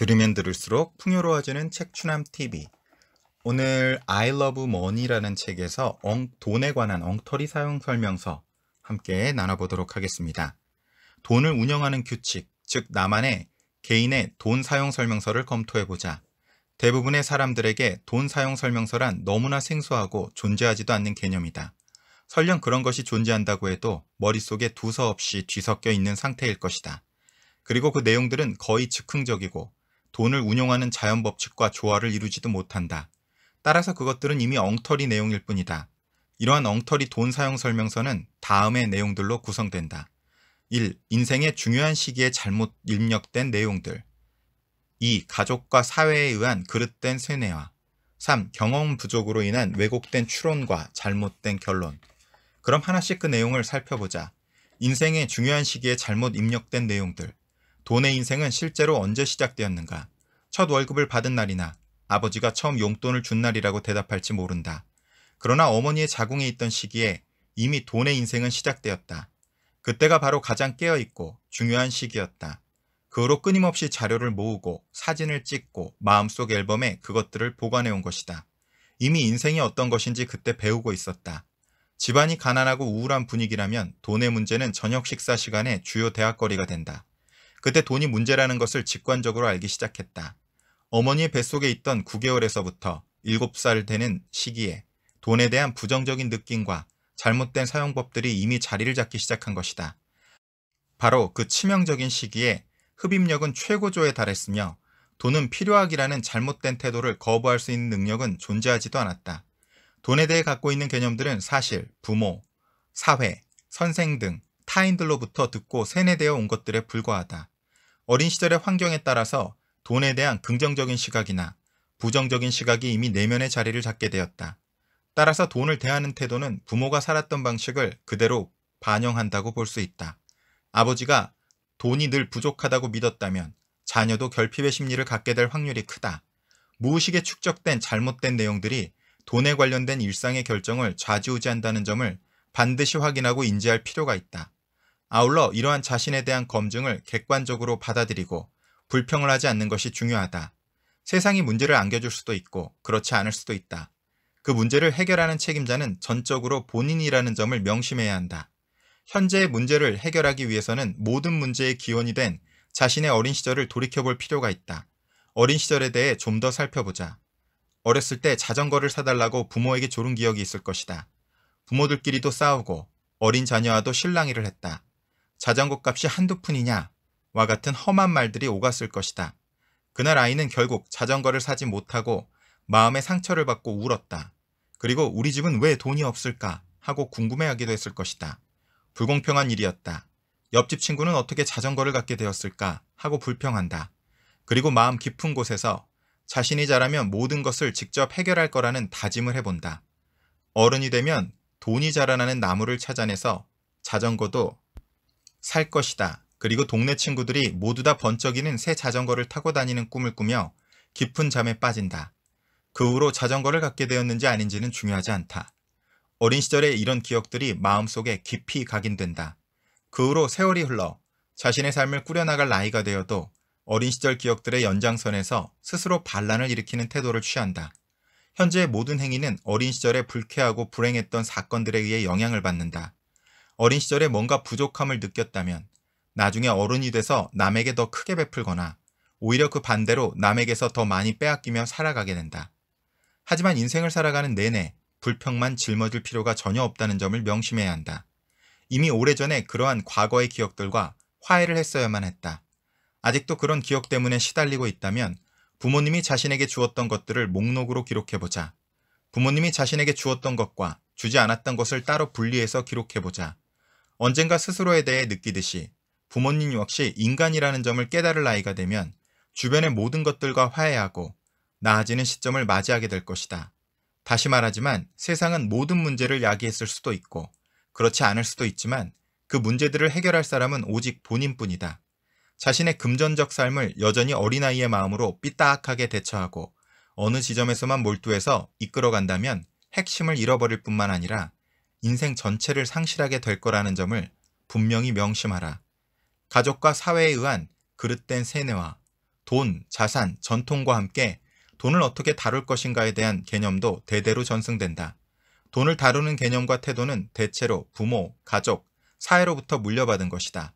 들으면 들을수록 풍요로워지는 책 추남 TV. 오늘 I Love Money라는 책에서 엉, 돈에 관한 엉터리 사용 설명서 함께 나눠보도록 하겠습니다. 돈을 운영하는 규칙, 즉 나만의 개인의 돈 사용 설명서를 검토해보자. 대부분의 사람들에게 돈 사용 설명서란 너무나 생소하고 존재하지도 않는 개념이다. 설령 그런 것이 존재한다고 해도 머릿속에 두서없이 뒤섞여 있는 상태일 것이다. 그리고 그 내용들은 거의 즉흥적이고 돈을 운용하는 자연 법칙과 조화를 이루지도 못한다. 따라서 그것들은 이미 엉터리 내용일 뿐이다. 이러한 엉터리 돈 사용 설명서는 다음의 내용들로 구성된다. 1. 인생의 중요한 시기에 잘못 입력된 내용들 2. 가족과 사회에 의한 그릇된 세뇌와 3. 경험 부족으로 인한 왜곡된 추론과 잘못된 결론 그럼 하나씩 그 내용을 살펴보자. 인생의 중요한 시기에 잘못 입력된 내용들 돈의 인생은 실제로 언제 시작되었는가. 첫 월급을 받은 날이나 아버지가 처음 용돈을 준 날이라고 대답할지 모른다. 그러나 어머니의 자궁에 있던 시기에 이미 돈의 인생은 시작되었다. 그때가 바로 가장 깨어있고 중요한 시기였다. 그 후로 끊임없이 자료를 모으고 사진을 찍고 마음속 앨범에 그것들을 보관해온 것이다. 이미 인생이 어떤 것인지 그때 배우고 있었다. 집안이 가난하고 우울한 분위기라면 돈의 문제는 저녁 식사 시간에 주요 대학거리가 된다. 그때 돈이 문제라는 것을 직관적으로 알기 시작했다. 어머니의 뱃속에 있던 9개월에서부터 7살 되는 시기에 돈에 대한 부정적인 느낌과 잘못된 사용법들이 이미 자리를 잡기 시작한 것이다. 바로 그 치명적인 시기에 흡입력은 최고조에 달했으며 돈은 필요하기라는 잘못된 태도를 거부할 수 있는 능력은 존재하지도 않았다. 돈에 대해 갖고 있는 개념들은 사실, 부모, 사회, 선생 등 타인들로부터 듣고 세뇌되어 온 것들에 불과하다. 어린 시절의 환경에 따라서 돈에 대한 긍정적인 시각이나 부정적인 시각이 이미 내면의 자리를 잡게 되었다. 따라서 돈을 대하는 태도는 부모가 살았던 방식을 그대로 반영한다고 볼 수 있다. 아버지가 돈이 늘 부족하다고 믿었다면 자녀도 결핍의 심리를 갖게 될 확률이 크다. 무의식에 축적된 잘못된 내용들이 돈에 관련된 일상의 결정을 좌지우지한다는 점을 반드시 확인하고 인지할 필요가 있다. 아울러 이러한 자신에 대한 검증을 객관적으로 받아들이고 불평을 하지 않는 것이 중요하다. 세상이 문제를 안겨줄 수도 있고 그렇지 않을 수도 있다. 그 문제를 해결하는 책임자는 전적으로 본인이라는 점을 명심해야 한다. 현재의 문제를 해결하기 위해서는 모든 문제의 기원이 된 자신의 어린 시절을 돌이켜볼 필요가 있다. 어린 시절에 대해 좀 더 살펴보자. 어렸을 때 자전거를 사달라고 부모에게 졸은 기억이 있을 것이다. 부모들끼리도 싸우고 어린 자녀와도 실랑이를 했다. 자전거 값이 한두 푼이냐와 같은 험한 말들이 오갔을 것이다. 그날 아이는 결국 자전거를 사지 못하고 마음의 상처를 받고 울었다. 그리고 우리 집은 왜 돈이 없을까 하고 궁금해하기도 했을 것이다. 불공평한 일이었다. 옆집 친구는 어떻게 자전거를 갖게 되었을까 하고 불평한다. 그리고 마음 깊은 곳에서 자신이 자라면 모든 것을 직접 해결할 거라는 다짐을 해본다. 어른이 되면 돈이 자라나는 나무를 찾아내서 자전거도 살 것이다. 그리고 동네 친구들이 모두 다 번쩍이는 새 자전거를 타고 다니는 꿈을 꾸며 깊은 잠에 빠진다. 그 후로 자전거를 갖게 되었는지 아닌지는 중요하지 않다. 어린 시절의 이런 기억들이 마음속에 깊이 각인된다. 그 후로 세월이 흘러 자신의 삶을 꾸려나갈 나이가 되어도 어린 시절 기억들의 연장선에서 스스로 반란을 일으키는 태도를 취한다. 현재의 모든 행위는 어린 시절에 불쾌하고 불행했던 사건들에 의해 영향을 받는다. 어린 시절에 뭔가 부족함을 느꼈다면 나중에 어른이 돼서 남에게 더 크게 베풀거나 오히려 그 반대로 남에게서 더 많이 빼앗기며 살아가게 된다. 하지만 인생을 살아가는 내내 불평만 짊어질 필요가 전혀 없다는 점을 명심해야 한다. 이미 오래전에 그러한 과거의 기억들과 화해를 했어야만 했다. 아직도 그런 기억 때문에 시달리고 있다면 부모님이 자신에게 주었던 것들을 목록으로 기록해보자. 부모님이 자신에게 주었던 것과 주지 않았던 것을 따로 분리해서 기록해보자. 언젠가 스스로에 대해 느끼듯이 부모님 역시 인간이라는 점을 깨달을 나이가 되면 주변의 모든 것들과 화해하고 나아지는 시점을 맞이하게 될 것이다. 다시 말하지만 세상은 모든 문제를 야기했을 수도 있고 그렇지 않을 수도 있지만 그 문제들을 해결할 사람은 오직 본인뿐이다. 자신의 금전적 삶을 여전히 어린아이의 마음으로 삐딱하게 대처하고 어느 지점에서만 몰두해서 이끌어간다면 핵심을 잃어버릴 뿐만 아니라 인생 전체를 상실하게 될 거라는 점을 분명히 명심하라. 가족과 사회에 의한 그릇된 세뇌와 돈, 자산, 전통과 함께 돈을 어떻게 다룰 것인가에 대한 개념도 대대로 전승된다. 돈을 다루는 개념과 태도는 대체로 부모, 가족, 사회로부터 물려받은 것이다.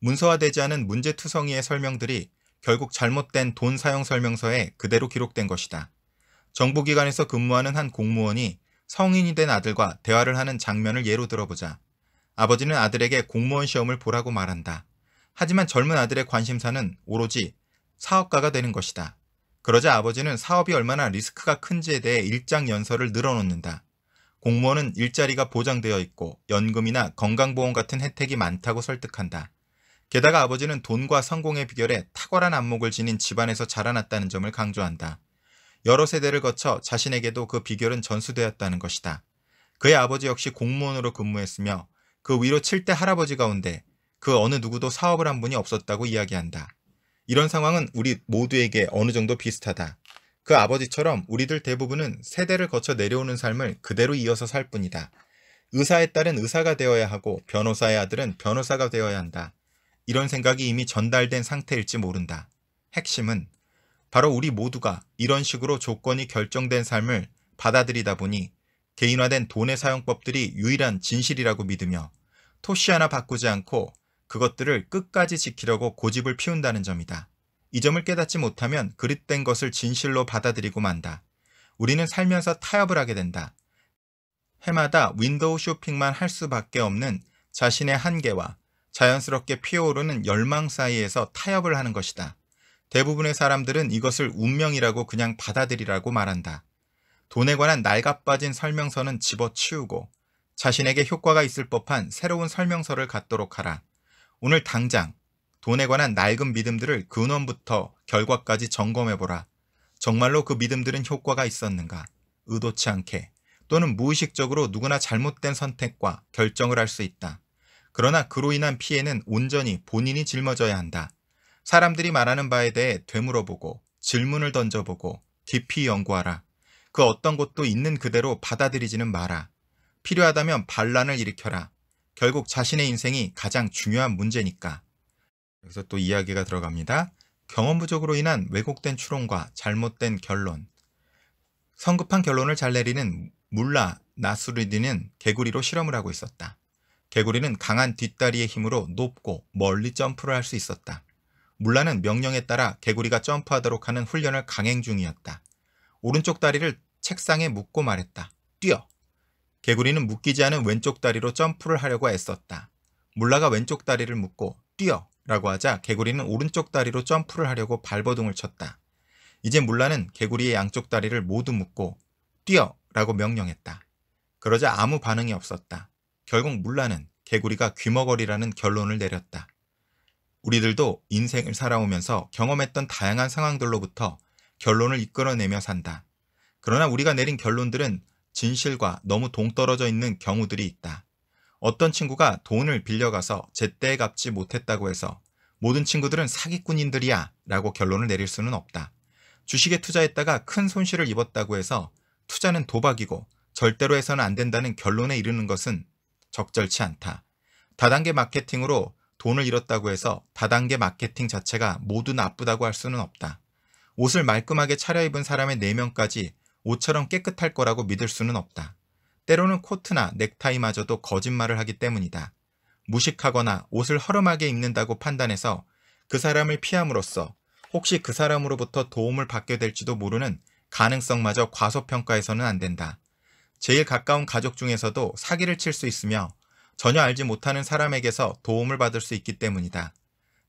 문서화되지 않은 문제투성이의 설명들이 결국 잘못된 돈 사용 설명서에 그대로 기록된 것이다. 정부기관에서 근무하는 한 공무원이 성인이 된 아들과 대화를 하는 장면을 예로 들어보자. 아버지는 아들에게 공무원 시험을 보라고 말한다. 하지만 젊은 아들의 관심사는 오로지 사업가가 되는 것이다. 그러자 아버지는 사업이 얼마나 리스크가 큰지에 대해 일장 연설을 늘어놓는다. 공무원은 일자리가 보장되어 있고 연금이나 건강보험 같은 혜택이 많다고 설득한다. 게다가 아버지는 돈과 성공의 비결에 탁월한 안목을 지닌 집안에서 자라났다는 점을 강조한다. 여러 세대를 거쳐 자신에게도 그 비결은 전수되었다는 것이다. 그의 아버지 역시 공무원으로 근무했으며 그 위로 7대 할아버지 가운데 그 어느 누구도 사업을 한 분이 없었다고 이야기한다. 이런 상황은 우리 모두에게 어느 정도 비슷하다. 그 아버지처럼 우리들 대부분은 세대를 거쳐 내려오는 삶을 그대로 이어서 살 뿐이다. 의사의 딸은 의사가 되어야 하고 변호사의 아들은 변호사가 되어야 한다. 이런 생각이 이미 전달된 상태일지 모른다. 핵심은 바로 우리 모두가 이런 식으로 조건이 결정된 삶을 받아들이다 보니 개인화된 돈의 사용법들이 유일한 진실이라고 믿으며 토시 하나 바꾸지 않고 그것들을 끝까지 지키려고 고집을 피운다는 점이다. 이 점을 깨닫지 못하면 그릇된 것을 진실로 받아들이고 만다. 우리는 살면서 타협을 하게 된다. 해마다 윈도우 쇼핑만 할 수밖에 없는 자신의 한계와 자연스럽게 피어오르는 열망 사이에서 타협을 하는 것이다. 대부분의 사람들은 이것을 운명이라고 그냥 받아들이라고 말한다. 돈에 관한 낡아빠진 설명서는 집어치우고 자신에게 효과가 있을 법한 새로운 설명서를 갖도록 하라. 오늘 당장 돈에 관한 낡은 믿음들을 근원부터 결과까지 점검해보라. 정말로 그 믿음들은 효과가 있었는가? 의도치 않게 또는 무의식적으로 누구나 잘못된 선택과 결정을 할 수 있다. 그러나 그로 인한 피해는 온전히 본인이 짊어져야 한다. 사람들이 말하는 바에 대해 되물어보고 질문을 던져보고 깊이 연구하라. 그 어떤 것도 있는 그대로 받아들이지는 마라. 필요하다면 반란을 일으켜라. 결국 자신의 인생이 가장 중요한 문제니까. 여기서 또 이야기가 들어갑니다. 경험 부족으로 인한 왜곡된 추론과 잘못된 결론. 성급한 결론을 잘 내리는 물라 나스르디는 개구리로 실험을 하고 있었다. 개구리는 강한 뒷다리의 힘으로 높고 멀리 점프를 할 수 있었다. 물라는 명령에 따라 개구리가 점프하도록 하는 훈련을 강행 중이었다. 오른쪽 다리를 책상에 묶고 말했다. 뛰어! 개구리는 묶이지 않은 왼쪽 다리로 점프를 하려고 애썼다. 물라가 왼쪽 다리를 묶고 뛰어! 라고 하자 개구리는 오른쪽 다리로 점프를 하려고 발버둥을 쳤다. 이제 물라는 개구리의 양쪽 다리를 모두 묶고 뛰어! 라고 명령했다. 그러자 아무 반응이 없었다. 결국 물라는 개구리가 귀머거리라는 결론을 내렸다. 우리들도 인생을 살아오면서 경험했던 다양한 상황들로부터 결론을 이끌어내며 산다. 그러나 우리가 내린 결론들은 진실과 너무 동떨어져 있는 경우들이 있다. 어떤 친구가 돈을 빌려가서 제때 갚지 못했다고 해서 모든 친구들은 사기꾼인들이야 라고 결론을 내릴 수는 없다. 주식에 투자했다가 큰 손실을 입었다고 해서 투자는 도박이고 절대로 해서는 안 된다는 결론에 이르는 것은 적절치 않다. 다단계 마케팅으로 돈을 잃었다고 해서 다단계 마케팅 자체가 모두 나쁘다고 할 수는 없다. 옷을 말끔하게 차려입은 사람의 내면까지 네 옷처럼 깨끗할 거라고 믿을 수는 없다. 때로는 코트나 넥타이마저도 거짓말을 하기 때문이다. 무식하거나 옷을 허름하게 입는다고 판단해서 그 사람을 피함으로써 혹시 그 사람으로부터 도움을 받게 될지도 모르는 가능성마저 과소평가해서는 안 된다. 제일 가까운 가족 중에서도 사기를 칠 수 있으며 전혀 알지 못하는 사람에게서 도움을 받을 수 있기 때문이다.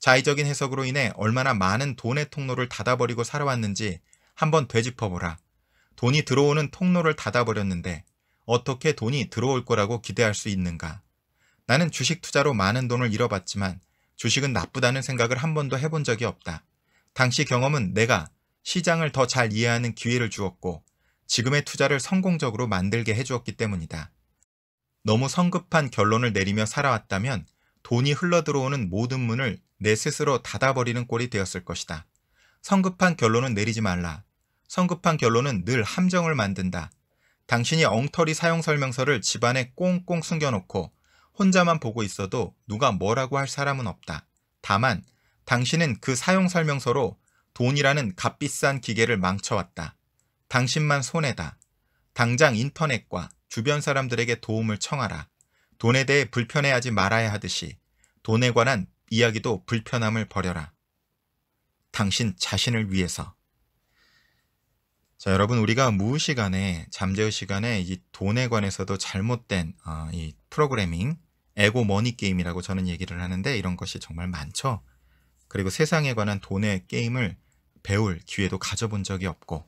자의적인 해석으로 인해 얼마나 많은 돈의 통로를 닫아버리고 살아왔는지 한번 되짚어보라. 돈이 들어오는 통로를 닫아버렸는데 어떻게 돈이 들어올 거라고 기대할 수 있는가. 나는 주식 투자로 많은 돈을 잃어봤지만 주식은 나쁘다는 생각을 한 번도 해본 적이 없다. 당시 경험은 내가 시장을 더 잘 이해하는 기회를 주었고 지금의 투자를 성공적으로 만들게 해주었기 때문이다. 너무 성급한 결론을 내리며 살아왔다면 돈이 흘러들어오는 모든 문을 내 스스로 닫아버리는 꼴이 되었을 것이다. 성급한 결론은 내리지 말라. 성급한 결론은 늘 함정을 만든다. 당신이 엉터리 사용 설명서를 집안에 꽁꽁 숨겨놓고 혼자만 보고 있어도 누가 뭐라고 할 사람은 없다. 다만 당신은 그 사용 설명서로 돈이라는 값비싼 기계를 망쳐왔다. 당신만 손해다. 당장 인터넷과 주변 사람들에게 도움을 청하라. 돈에 대해 불편해하지 말아야 하듯이 돈에 관한 이야기도 불편함을 버려라. 당신 자신을 위해서. 자, 여러분, 우리가 무의 시간에, 잠재의 시간에 이 돈에 관해서도 잘못된 어, 이 프로그래밍, 에고 머니 게임이라고 저는 얘기를 하는데 이런 것이 정말 많죠. 그리고 세상에 관한 돈의 게임을 배울 기회도 가져본 적이 없고,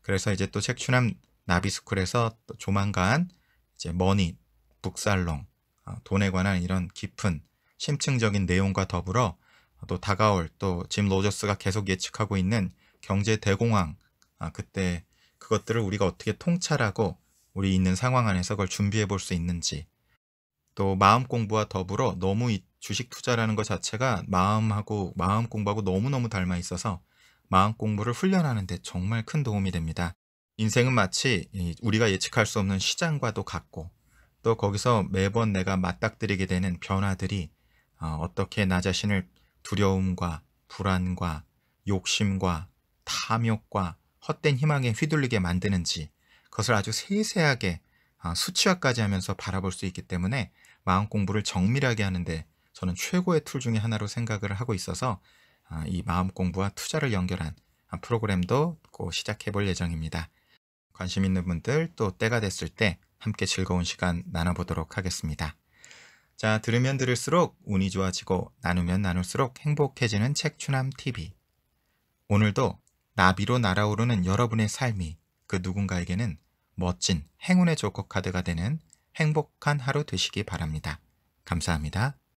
그래서 이제 또책추함 나비스쿨에서 조만간 이제 머니, 북살롱, 어, 돈에 관한 이런 깊은 심층적인 내용과 더불어 또 다가올 또 짐 로저스가 계속 예측하고 있는 경제 대공황 아, 그때 그것들을 우리가 어떻게 통찰하고 우리 있는 상황 안에서 그걸 준비해 볼 수 있는지 또 마음 공부와 더불어 너무 주식 투자라는 것 자체가 마음하고 마음 공부하고 너무너무 닮아 있어서 마음 공부를 훈련하는 데 정말 큰 도움이 됩니다. 인생은 마치 우리가 예측할 수 없는 시장과도 같고 또 거기서 매번 내가 맞닥뜨리게 되는 변화들이 어, 어떻게 나 자신을 두려움과 불안과 욕심과 탐욕과 헛된 희망에 휘둘리게 만드는지 그것을 아주 세세하게 어, 수치화까지 하면서 바라볼 수 있기 때문에 마음 공부를 정밀하게 하는데 저는 최고의 툴 중에 하나로 생각을 하고 있어서 어, 이 마음 공부와 투자를 연결한 프로그램도 꼭 시작해 볼 예정입니다. 관심 있는 분들 또 때가 됐을 때 함께 즐거운 시간 나눠보도록 하겠습니다. 자, 들으면 들을수록 운이 좋아지고 나누면 나눌수록 행복해지는 책추남TV. 오늘도 나비로 날아오르는 여러분의 삶이 그 누군가에게는 멋진 행운의 조커 카드가 되는 행복한 하루 되시기 바랍니다. 감사합니다.